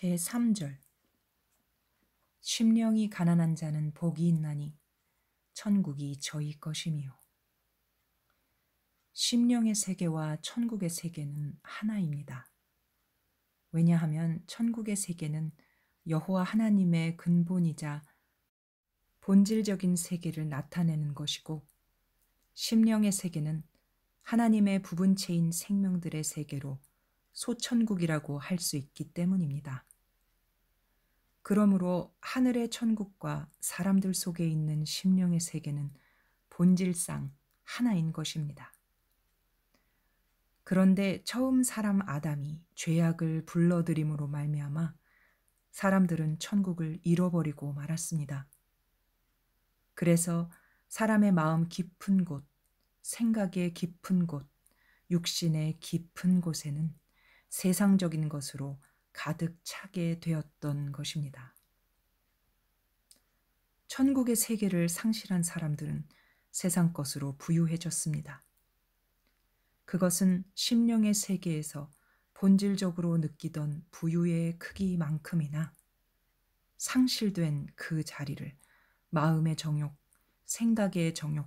제3절 심령이 가난한 자는 복이 있나니 천국이 저희 것이미요. 심령의 세계와 천국의 세계는 하나입니다. 왜냐하면 천국의 세계는 여호와 하나님의 근본이자 본질적인 세계를 나타내는 것이고 심령의 세계는 하나님의 부분체인 생명들의 세계로 소천국이라고 할 수 있기 때문입니다. 그러므로 하늘의 천국과 사람들 속에 있는 심령의 세계는 본질상 하나인 것입니다. 그런데 처음 사람 아담이 죄악을 불러들임으로 말미암아 사람들은 천국을 잃어버리고 말았습니다. 그래서 사람의 마음 깊은 곳, 생각의 깊은 곳, 육신의 깊은 곳에는 세상적인 것으로 가득 차게 되었던 것입니다. 천국의 세계를 상실한 사람들은 세상 것으로 부유해졌습니다. 그것은 심령의 세계에서 본질적으로 느끼던 부유의 크기만큼이나 상실된 그 자리를 마음의 정욕, 생각의 정욕,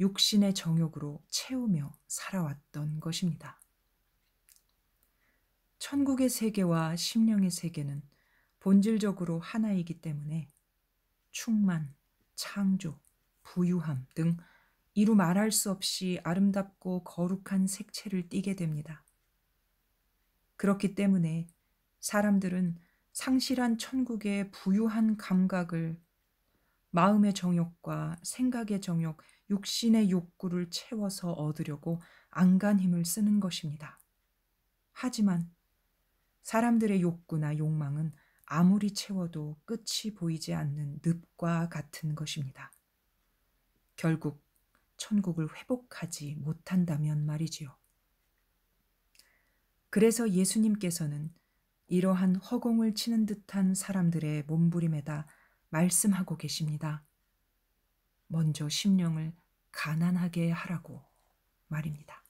육신의 정욕으로 채우며 살아왔던 것입니다. 천국의 세계와 심령의 세계는 본질적으로 하나이기 때문에 충만, 창조, 부유함 등 이루 말할 수 없이 아름답고 거룩한 색채를 띠게 됩니다. 그렇기 때문에 사람들은 상실한 천국의 부유한 감각을 마음의 정욕과 생각의 정욕, 육신의 욕구를 채워서 얻으려고 안간 힘을 쓰는 것입니다. 하지만 사람들의 욕구나 욕망은 아무리 채워도 끝이 보이지 않는 늪과 같은 것입니다. 결국 천국을 회복하지 못한다면 말이지요. 그래서 예수님께서는 이러한 허공을 치는 듯한 사람들의 몸부림에다 말씀하고 계십니다. 먼저 심령을 가난하게 하라고 말입니다.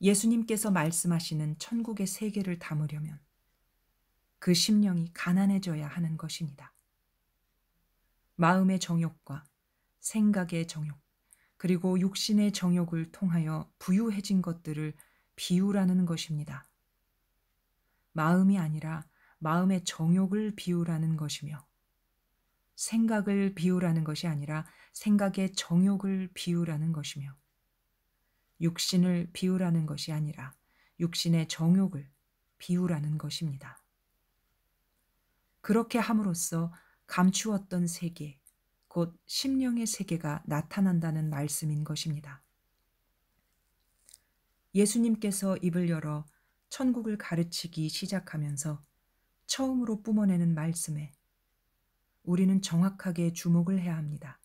예수님께서 말씀하시는 천국의 세계를 담으려면 그 심령이 가난해져야 하는 것입니다. 마음의 정욕과 생각의 정욕, 그리고 육신의 정욕을 통하여 부유해진 것들을 비우라는 것입니다. 마음이 아니라 마음의 정욕을 비우라는 것이며, 생각을 비우라는 것이 아니라 생각의 정욕을 비우라는 것이며, 육신을 비우라는 것이 아니라 육신의 정욕을 비우라는 것입니다. 그렇게 함으로써 감추었던 세계, 곧 심령의 세계가 나타난다는 말씀인 것입니다. 예수님께서 입을 열어 천국을 가르치기 시작하면서 처음으로 뿜어내는 말씀에 우리는 정확하게 주목을 해야 합니다.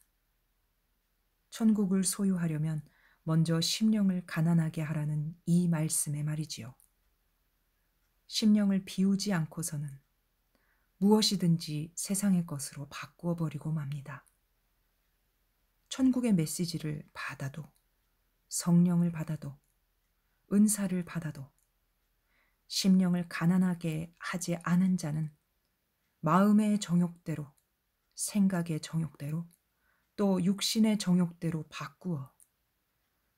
천국을 소유하려면 먼저 심령을 가난하게 하라는 이 말씀에 말이지요. 심령을 비우지 않고서는 무엇이든지 세상의 것으로 바꾸어 버리고 맙니다. 천국의 메시지를 받아도 성령을 받아도 은사를 받아도 심령을 가난하게 하지 않은 자는 마음의 정욕대로 생각의 정욕대로 또 육신의 정욕대로 바꾸어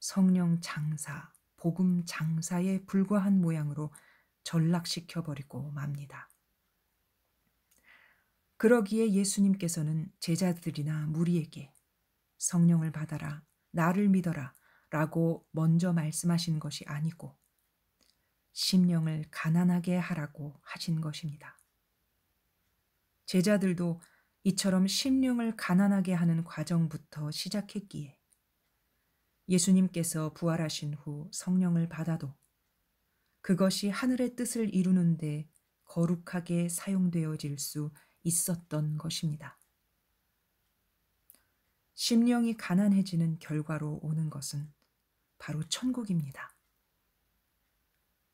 성령 장사, 복음 장사에 불과한 모양으로 전락시켜 버리고 맙니다. 그러기에 예수님께서는 제자들이나 무리에게 성령을 받아라, 나를 믿어라 라고 먼저 말씀하신 것이 아니고 심령을 가난하게 하라고 하신 것입니다. 제자들도 이처럼 심령을 가난하게 하는 과정부터 시작했기에 예수님께서 부활하신 후 성령을 받아도 그것이 하늘의 뜻을 이루는데 거룩하게 사용되어질 수 있었던 것입니다. 심령이 가난해지는 결과로 오는 것은 바로 천국입니다.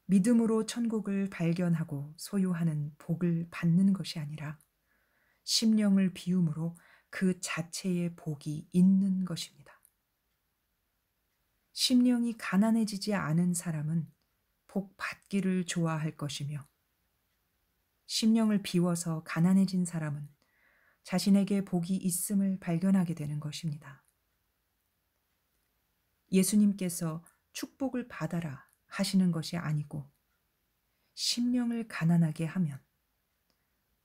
믿음으로 천국을 발견하고 소유하는 복을 받는 것이 아니라 심령을 비움으로 그 자체의 복이 있는 것입니다. 심령이 가난해지지 않은 사람은 복 받기를 좋아할 것이며 심령을 비워서 가난해진 사람은 자신에게 복이 있음을 발견하게 되는 것입니다. 예수님께서 축복을 받아라 하시는 것이 아니고 심령을 가난하게 하면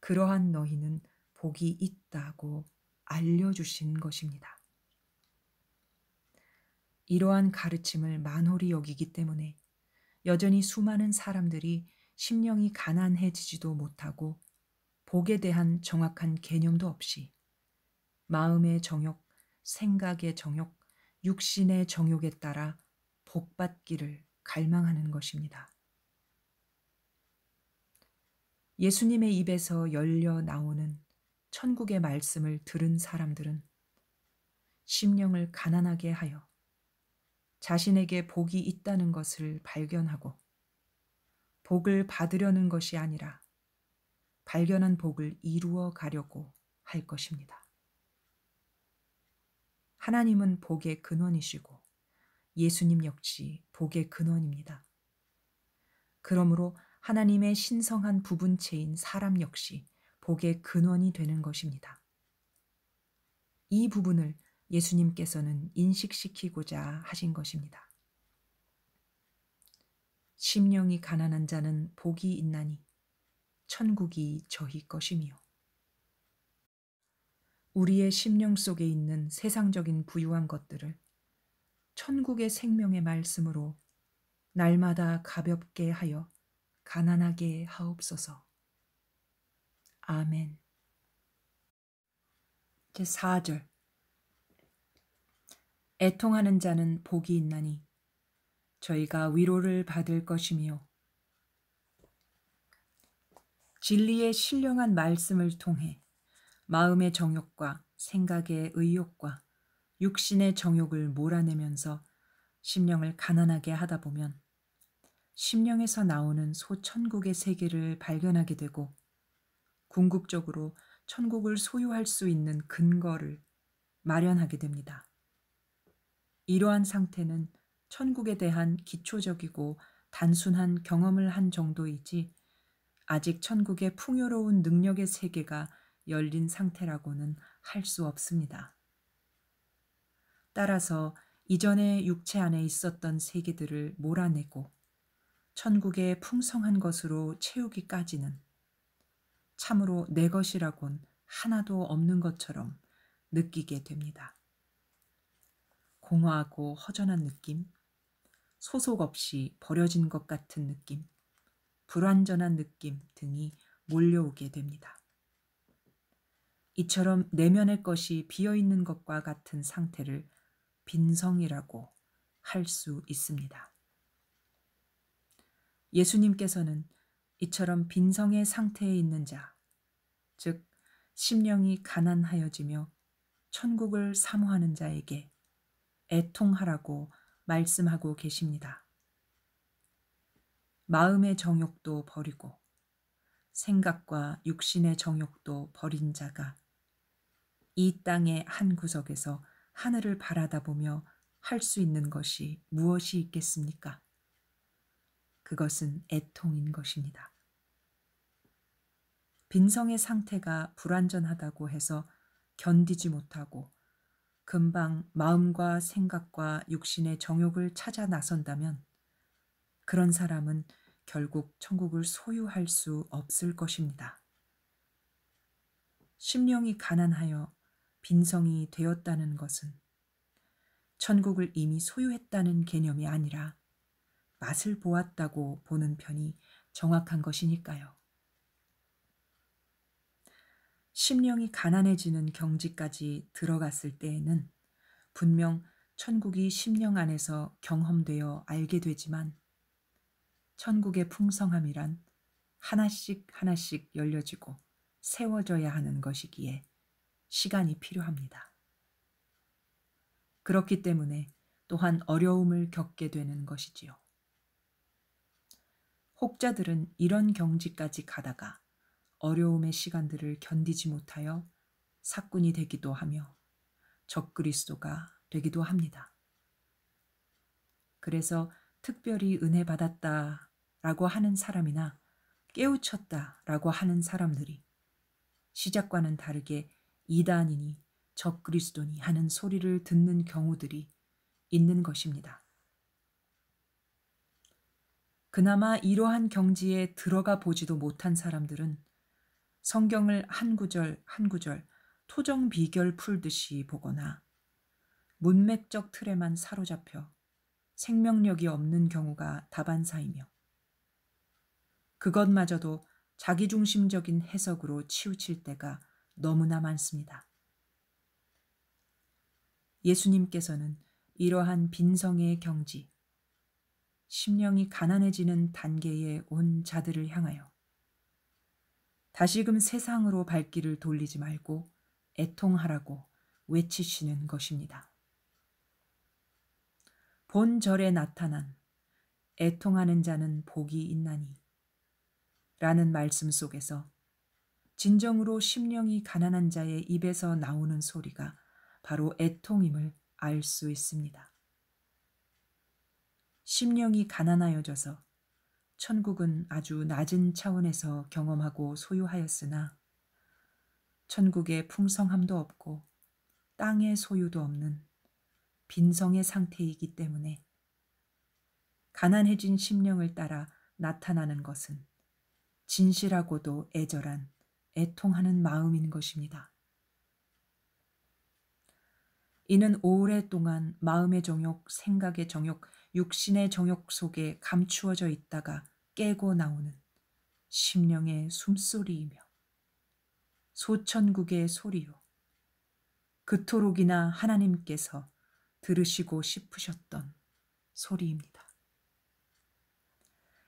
그러한 너희는 복이 있다고 알려주신 것입니다. 이러한 가르침을 만홀히 여기기 때문에 여전히 수많은 사람들이 심령이 가난해지지도 못하고 복에 대한 정확한 개념도 없이 마음의 정욕, 생각의 정욕, 육신의 정욕에 따라 복받기를 갈망하는 것입니다. 예수님의 입에서 열려 나오는 천국의 말씀을 들은 사람들은 심령을 가난하게 하여 자신에게 복이 있다는 것을 발견하고 복을 받으려는 것이 아니라 발견한 복을 이루어 가려고 할 것입니다. 하나님은 복의 근원이시고 예수님 역시 복의 근원입니다. 그러므로 하나님의 신성한 부분체인 사람 역시 복의 근원이 되는 것입니다. 이 부분을 예수님께서는 인식시키고자 하신 것입니다. 심령이 가난한 자는 복이 있나니 천국이 저희 것이며 우리의 심령 속에 있는 세상적인 부유한 것들을 천국의 생명의 말씀으로 날마다 가볍게 하여 가난하게 하옵소서. 아멘. 제4절 애통하는 자는 복이 있나니 저희가 위로를 받을 것이며 진리의 신령한 말씀을 통해 마음의 정욕과 생각의 의욕과 육신의 정욕을 몰아내면서 심령을 가난하게 하다 보면 심령에서 나오는 소천국의 세계를 발견하게 되고 궁극적으로 천국을 소유할 수 있는 근거를 마련하게 됩니다. 이러한 상태는 천국에 대한 기초적이고 단순한 경험을 한 정도이지 아직 천국의 풍요로운 능력의 세계가 열린 상태라고는 할 수 없습니다. 따라서 이전의 육체 안에 있었던 세계들을 몰아내고 천국의 풍성한 것으로 채우기까지는 참으로 내 것이라곤 하나도 없는 것처럼 느끼게 됩니다. 공허하고 허전한 느낌, 소속 없이 버려진 것 같은 느낌, 불완전한 느낌 등이 몰려오게 됩니다. 이처럼 내면의 것이 비어있는 것과 같은 상태를 빈성이라고 할 수 있습니다. 예수님께서는 이처럼 빈성의 상태에 있는 자, 즉 심령이 가난하여지며 천국을 사모하는 자에게 애통하라고 말씀하고 계십니다. 마음의 정욕도 버리고 생각과 육신의 정욕도 버린 자가 이 땅의 한 구석에서 하늘을 바라다 보며 할 수 있는 것이 무엇이 있겠습니까? 그것은 애통인 것입니다. 빈성의 상태가 불완전하다고 해서 견디지 못하고 금방 마음과 생각과 육신의 정욕을 찾아 나선다면 그런 사람은 결국 천국을 소유할 수 없을 것입니다. 심령이 가난하여 빈성이 되었다는 것은 천국을 이미 소유했다는 개념이 아니라 맛을 보았다고 보는 편이 정확한 것이니까요. 심령이 가난해지는 경지까지 들어갔을 때에는 분명 천국이 심령 안에서 경험되어 알게 되지만 천국의 풍성함이란 하나씩 하나씩 열려지고 세워져야 하는 것이기에 시간이 필요합니다. 그렇기 때문에 또한 어려움을 겪게 되는 것이지요. 혹자들은 이런 경지까지 가다가 어려움의 시간들을 견디지 못하여 사꾼이 되기도 하며 적그리스도가 되기도 합니다. 그래서 특별히 은혜 받았다 라고 하는 사람이나 깨우쳤다 라고 하는 사람들이 시작과는 다르게 이단이니 적그리스도니 하는 소리를 듣는 경우들이 있는 것입니다. 그나마 이러한 경지에 들어가 보지도 못한 사람들은 성경을 한 구절 한 구절 토정 비결 풀듯이 보거나 문맥적 틀에만 사로잡혀 생명력이 없는 경우가 다반사이며 그것마저도 자기중심적인 해석으로 치우칠 때가 너무나 많습니다. 예수님께서는 이러한 빈성의 경지, 심령이 가난해지는 단계에 온 자들을 향하여 다시금 세상으로 발길을 돌리지 말고 애통하라고 외치시는 것입니다. 본절에 나타난 애통하는 자는 복이 있나니 라는 말씀 속에서 진정으로 심령이 가난한 자의 입에서 나오는 소리가 바로 애통임을 알 수 있습니다. 심령이 가난하여져서 천국은 아주 낮은 차원에서 경험하고 소유하였으나 천국의 풍성함도 없고 땅의 소유도 없는 빈성의 상태이기 때문에 가난해진 심령을 따라 나타나는 것은 진실하고도 애절한 애통하는 마음인 것입니다. 이는 오래 동안 마음의 정욕, 생각의 정욕, 육신의 정욕 속에 감추어져 있다가 깨고 나오는 심령의 숨소리이며 소천국의 소리요. 그토록이나 하나님께서 들으시고 싶으셨던 소리입니다.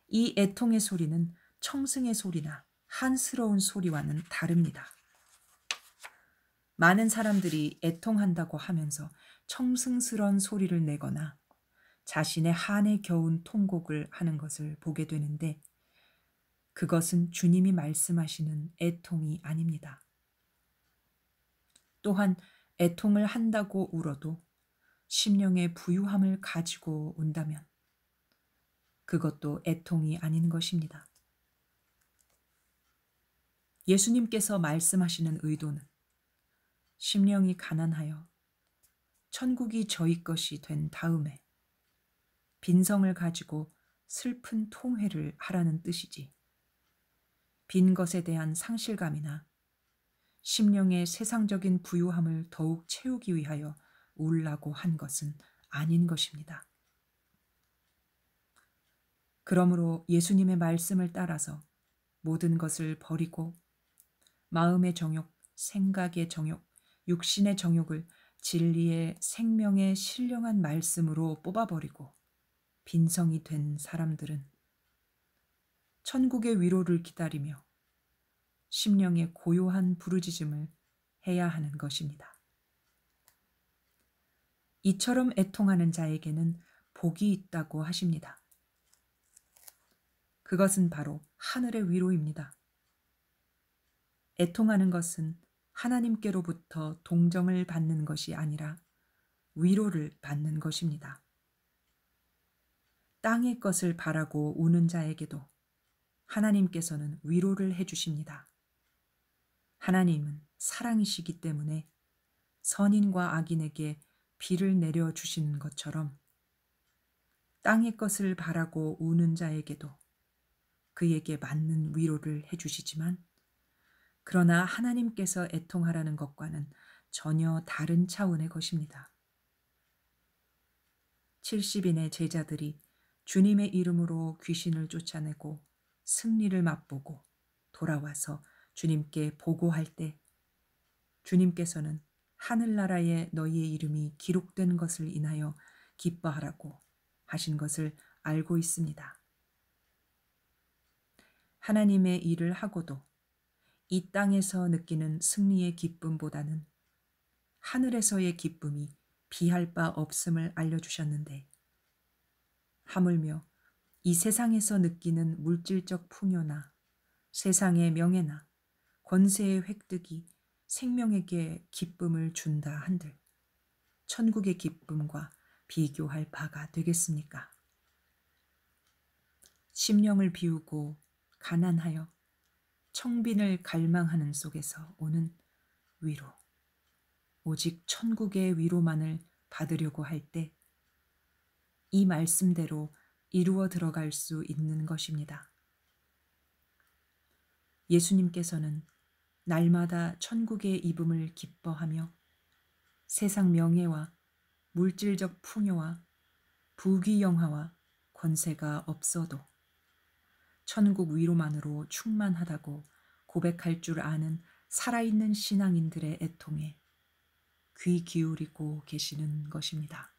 이 애통의 소리는 청승의 소리나 한스러운 소리와는 다릅니다. 많은 사람들이 애통한다고 하면서 청승스런 소리를 내거나 자신의 한에 겨운 통곡을 하는 것을 보게 되는데 그것은 주님이 말씀하시는 애통이 아닙니다. 또한 애통을 한다고 울어도 심령의 부유함을 가지고 온다면 그것도 애통이 아닌 것입니다. 예수님께서 말씀하시는 의도는 심령이 가난하여 천국이 저희 것이 된 다음에 빈성을 가지고 슬픈 통회를 하라는 뜻이지. 빈 것에 대한 상실감이나 심령의 세상적인 부유함을 더욱 채우기 위하여 울라고 한 것은 아닌 것입니다. 그러므로 예수님의 말씀을 따라서 모든 것을 버리고 마음의 정욕, 생각의 정욕, 육신의 정욕을 진리의 생명의 신령한 말씀으로 뽑아버리고 빈성이 된 사람들은 천국의 위로를 기다리며 심령의 고요한 부르짖음을 해야 하는 것입니다. 이처럼 애통하는 자에게는 복이 있다고 하십니다. 그것은 바로 하늘의 위로입니다. 애통하는 것은 하나님께로부터 동정을 받는 것이 아니라 위로를 받는 것입니다. 땅의 것을 바라고 우는 자에게도 하나님께서는 위로를 해주십니다. 하나님은 사랑이시기 때문에 선인과 악인에게 비를 내려 주시는 것처럼 땅의 것을 바라고 우는 자에게도 그에게 맞는 위로를 해주시지만 그러나 하나님께서 애통하라는 것과는 전혀 다른 차원의 것입니다. 70인의 제자들이 주님의 이름으로 귀신을 쫓아내고 승리를 맛보고 돌아와서 주님께 보고할 때 주님께서는 하늘나라에 너희의 이름이 기록된 것을 인하여 기뻐하라고 하신 것을 알고 있습니다. 하나님의 일을 하고도 이 땅에서 느끼는 승리의 기쁨보다는 하늘에서의 기쁨이 비할 바 없음을 알려주셨는데 하물며 이 세상에서 느끼는 물질적 풍요나 세상의 명예나 권세의 획득이 생명에게 기쁨을 준다 한들 천국의 기쁨과 비교할 바가 되겠습니까? 심령을 비우고 가난하여 청빈을 갈망하는 속에서 오는 위로 오직 천국의 위로만을 받으려고 할때 이 말씀대로 이루어 들어갈 수 있는 것입니다. 예수님께서는 날마다 천국의 입음을 기뻐하며 세상 명예와 물질적 풍요와 부귀영화와 권세가 없어도 천국 위로만으로 충만하다고 고백할 줄 아는 살아있는 신앙인들의 애통에 귀 기울이고 계시는 것입니다.